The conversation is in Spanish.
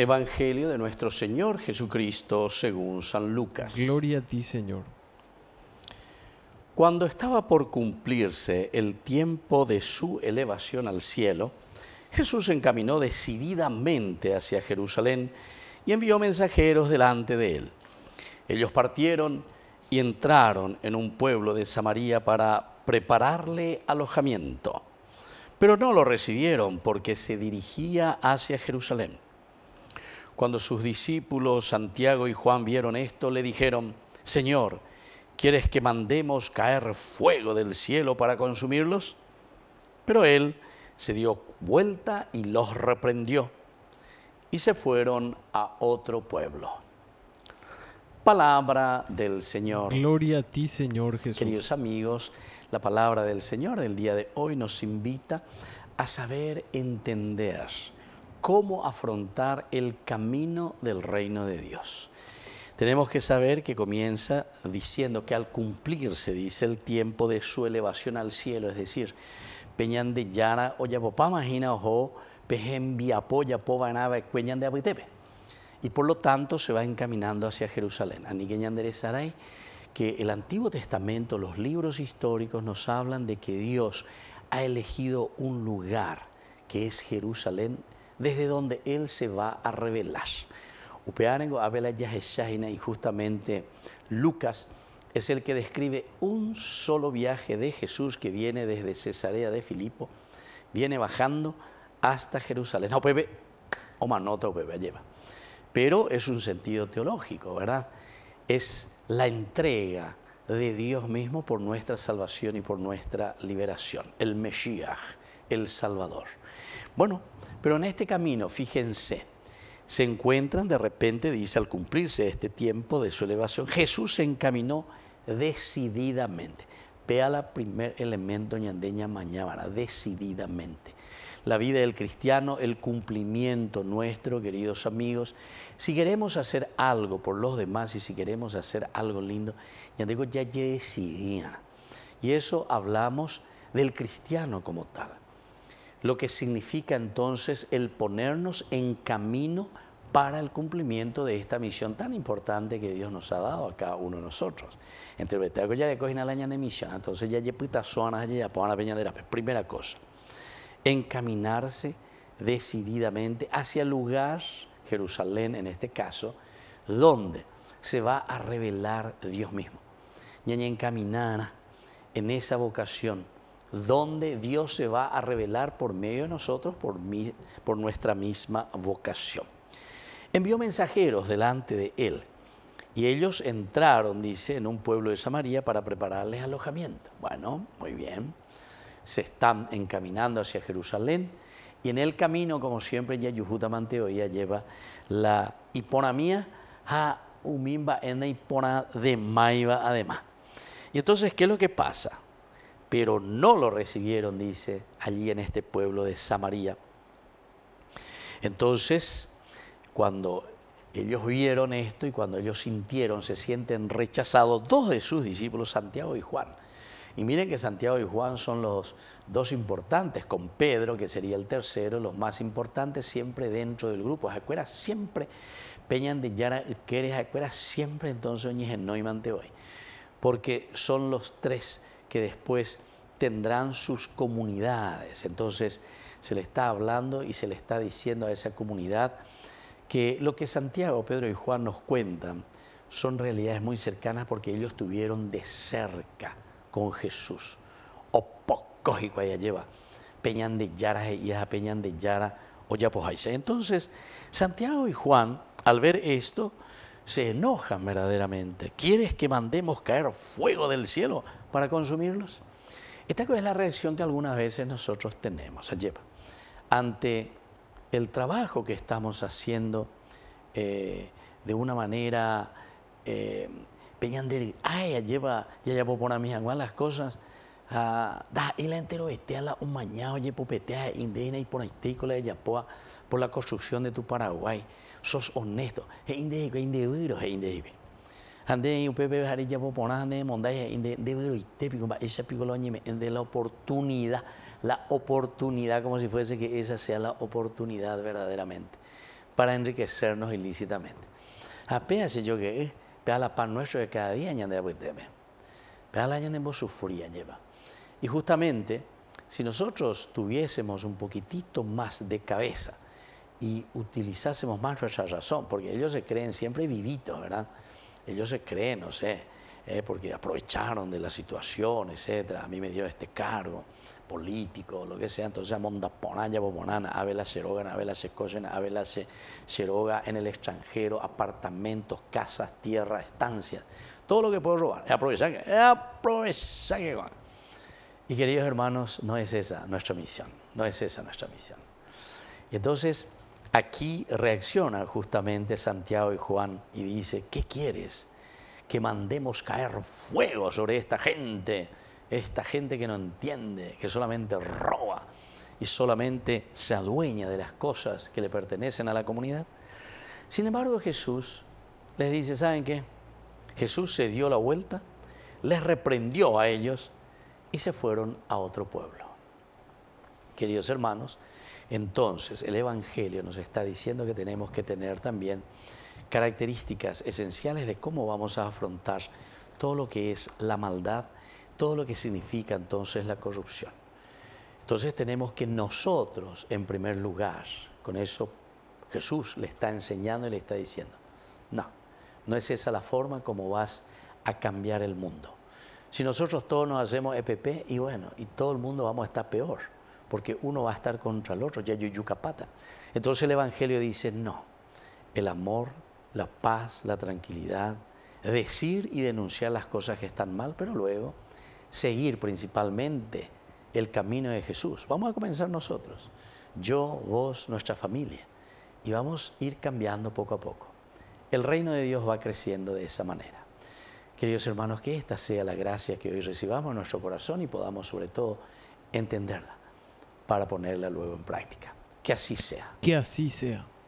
Evangelio de nuestro Señor Jesucristo según San Lucas. Gloria a ti, Señor. Cuando estaba por cumplirse el tiempo de su elevación al cielo, Jesús se encaminó decididamente hacia Jerusalén y envió mensajeros delante de él. Ellos partieron y entraron en un pueblo de Samaria para prepararle alojamiento, pero no lo recibieron porque se dirigía hacia Jerusalén. Cuando sus discípulos Santiago y Juan vieron esto, le dijeron, Señor, ¿quieres que mandemos caer fuego del cielo para consumirlos? Pero él se dio vuelta y los reprendió y se fueron a otro pueblo. Palabra del Señor. Gloria a ti, Señor Jesús. Queridos amigos, la palabra del Señor del día de hoy nos invita a saber entender cómo afrontar el camino del reino de Dios. Tenemos que saber que comienza diciendo que al cumplirse, dice el tiempo de su elevación al cielo, es decir, Peñan de Yara, Oyapopá, Magina, Ojo, Pejen, Viapoya, Cueñan de Abuitepe. Y por lo tanto se va encaminando hacia Jerusalén. Aniqueñan de Saray, que el Antiguo Testamento, los libros históricos nos hablan de que Dios ha elegido un lugar que es Jerusalén desde donde Él se va a revelar. Y justamente Lucas es el que describe un solo viaje de Jesús que viene desde Cesarea de Filipo, viene bajando hasta Jerusalén. No, Pepe, o manota o lleva. Pero es un sentido teológico, ¿verdad? Es la entrega de Dios mismo por nuestra salvación y por nuestra liberación, el Mesías el Salvador. Bueno, pero en este camino, fíjense, se encuentran de repente, dice al cumplirse este tiempo de su elevación, Jesús se encaminó decididamente. Vea el primer elemento ñandeña mañana, decididamente. La vida del cristiano, el cumplimiento nuestro, queridos amigos. Si queremos hacer algo por los demás y si queremos hacer algo lindo, ya digo, ya decidía Y eso hablamos del cristiano como tal lo que significa entonces el ponernos en camino para el cumplimiento de esta misión tan importante que Dios nos ha dado a cada uno de nosotros. Entre le y al la de misión, entonces ya Yepita Zonas, ya la Peña de la Primera cosa, encaminarse decididamente hacia el lugar, Jerusalén en este caso, donde se va a revelar Dios mismo. Ñaña encaminar en esa vocación donde Dios se va a revelar por medio de nosotros, por, nuestra misma vocación. Envió mensajeros delante de él y ellos entraron, dice, en un pueblo de Samaria para prepararles alojamiento. Bueno, muy bien, se están encaminando hacia Jerusalén y en el camino, como siempre, ya Yuhuta ya lleva la hiponamía a Umimba en la hipona de Maiba además. Y entonces, ¿qué es lo que pasa? pero no lo recibieron, dice, allí en este pueblo de Samaria. Entonces, cuando ellos vieron esto y cuando ellos sintieron, se sienten rechazados, dos de sus discípulos, Santiago y Juan. Y miren que Santiago y Juan son los dos importantes, con Pedro, que sería el tercero, los más importantes siempre dentro del grupo. Acuera siempre, Peñan de Yara, eres Acuera siempre entonces oñes no y hoy, Porque son los tres que después tendrán sus comunidades. Entonces se le está hablando y se le está diciendo a esa comunidad que lo que Santiago, Pedro y Juan nos cuentan son realidades muy cercanas porque ellos estuvieron de cerca con Jesús. O poco y allá lleva. Peñan de Yara y Peñan de Yara o pues Entonces, Santiago y Juan, al ver esto, se enojan verdaderamente. ¿Quieres que mandemos caer fuego del cielo para consumirlos? Esta es la reacción que algunas veces nosotros tenemos, lleva ante el trabajo que estamos haciendo eh, de una manera eh, ay, lleva, ya puedo por a mis las cosas, ah, da, y la entero, a la un mañana, oye, pupetea indígena y por y ya Yapoa por la construcción de tu Paraguay. Sos honesto. Es indebido, es indebido, es indebido. Ande jarilla popona, ande indebido y típico esa de la oportunidad, la oportunidad, como si fuese que esa sea la oportunidad verdaderamente, para enriquecernos ilícitamente. Apéase yo que es, pea la pan nuestro de cada día, ñande a Pea la vos sufría, lleva. Y justamente, si nosotros tuviésemos un poquitito más de cabeza, y utilizásemos más nuestra razón, porque ellos se creen siempre vivitos, ¿verdad? Ellos se creen, no sé, eh, porque aprovecharon de la situación, etcétera. A mí me dio este cargo político, lo que sea. Entonces, Mondaponaya, Bobonana, Abela Sherogan, cosen, Secosen, se seroga en el extranjero, apartamentos, casas, tierras, estancias, todo lo que puedo robar. Aprovechar, aprovecha, que Y queridos hermanos, no es esa nuestra misión, no es esa nuestra misión. Y entonces, Aquí reacciona justamente Santiago y Juan y dice, ¿qué quieres? Que mandemos caer fuego sobre esta gente, esta gente que no entiende, que solamente roba y solamente se adueña de las cosas que le pertenecen a la comunidad. Sin embargo, Jesús les dice, ¿saben qué? Jesús se dio la vuelta, les reprendió a ellos y se fueron a otro pueblo. Queridos hermanos, entonces, el Evangelio nos está diciendo que tenemos que tener también características esenciales de cómo vamos a afrontar todo lo que es la maldad, todo lo que significa entonces la corrupción. Entonces tenemos que nosotros, en primer lugar, con eso Jesús le está enseñando y le está diciendo, no, no es esa la forma como vas a cambiar el mundo. Si nosotros todos nos hacemos EPP, y bueno, y todo el mundo vamos a estar peor porque uno va a estar contra el otro, ya yucapata. Entonces el Evangelio dice, no, el amor, la paz, la tranquilidad, decir y denunciar las cosas que están mal, pero luego seguir principalmente el camino de Jesús. Vamos a comenzar nosotros, yo, vos, nuestra familia, y vamos a ir cambiando poco a poco. El reino de Dios va creciendo de esa manera. Queridos hermanos, que esta sea la gracia que hoy recibamos en nuestro corazón y podamos sobre todo entenderla para ponerla luego en práctica. Que así sea. Que así sea.